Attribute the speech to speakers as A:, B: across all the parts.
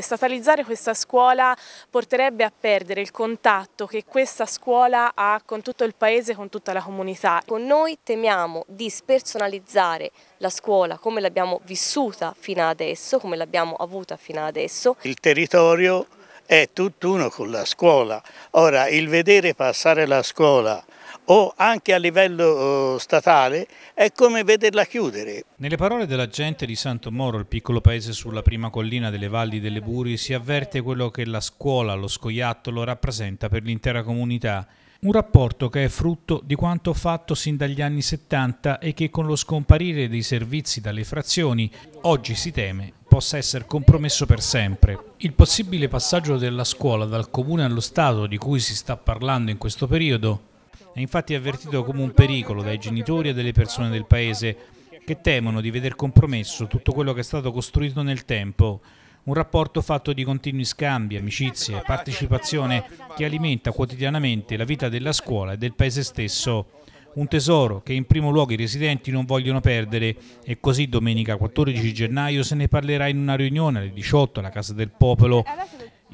A: statalizzare questa scuola porterebbe a perdere il contatto che
B: questa scuola ha con tutto il paese, con tutta la comunità. Con noi temiamo di spersonalizzare la scuola come l'abbiamo vissuta fino adesso, come l'abbiamo avuta
C: fino adesso. Il territorio è tutt'uno con la scuola. Ora, il vedere passare la scuola o anche a livello eh, statale è come vederla
D: chiudere. Nelle parole della gente di Santo Moro, il piccolo paese sulla prima collina delle valli delle Buri, si avverte quello che la scuola, lo scoiattolo, rappresenta per l'intera comunità. Un rapporto che è frutto di quanto fatto sin dagli anni 70 e che con lo scomparire dei servizi dalle frazioni oggi si teme possa essere compromesso per sempre. Il possibile passaggio della scuola dal comune allo Stato di cui si sta parlando in questo periodo è infatti avvertito come un pericolo dai genitori e dalle persone del paese, che temono di veder compromesso tutto quello che è stato costruito nel tempo. Un rapporto fatto di continui scambi, amicizie, partecipazione che alimenta quotidianamente la vita della scuola e del paese stesso. Un tesoro che in primo luogo i residenti non vogliono perdere e così domenica 14 gennaio se ne parlerà in una riunione alle 18 alla Casa del Popolo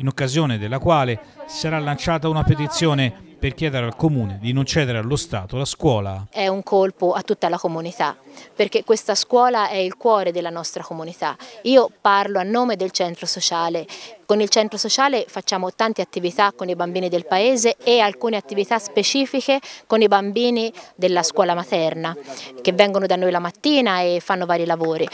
D: in occasione della quale sarà lanciata una petizione per chiedere al Comune di non cedere allo Stato la scuola.
E: È un colpo a tutta la comunità, perché questa scuola è il cuore della nostra comunità. Io parlo a nome del centro sociale. Con il centro sociale facciamo tante attività con i bambini del paese e alcune attività specifiche con i bambini della scuola materna che vengono da noi la mattina e fanno vari lavori.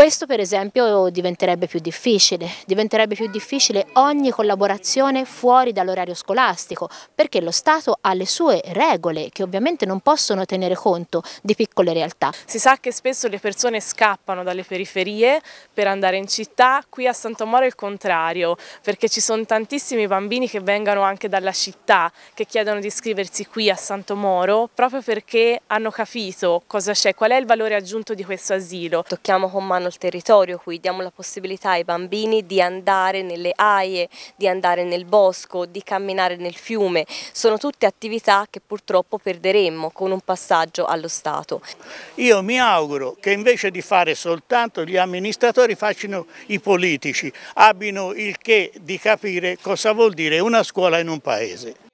E: Questo per esempio diventerebbe più difficile, diventerebbe più difficile ogni collaborazione fuori dall'orario scolastico, perché lo Stato ha le sue regole che ovviamente non possono tenere conto di piccole realtà.
A: Si sa che spesso le persone scappano dalle periferie per andare in città, qui a Santomoro è il contrario, perché ci sono tantissimi bambini che vengono anche dalla città, che chiedono di iscriversi qui a Santomoro, proprio perché hanno capito cosa c'è,
B: qual è il valore aggiunto di questo asilo. Tocchiamo con mano al territorio qui, diamo la possibilità ai bambini di andare nelle aie, di andare nel bosco, di camminare nel fiume, sono tutte attività che purtroppo perderemmo con un passaggio allo Stato.
C: Io mi auguro che invece di fare soltanto gli amministratori facciano i politici, abbiano il che di capire cosa vuol dire una scuola in un paese.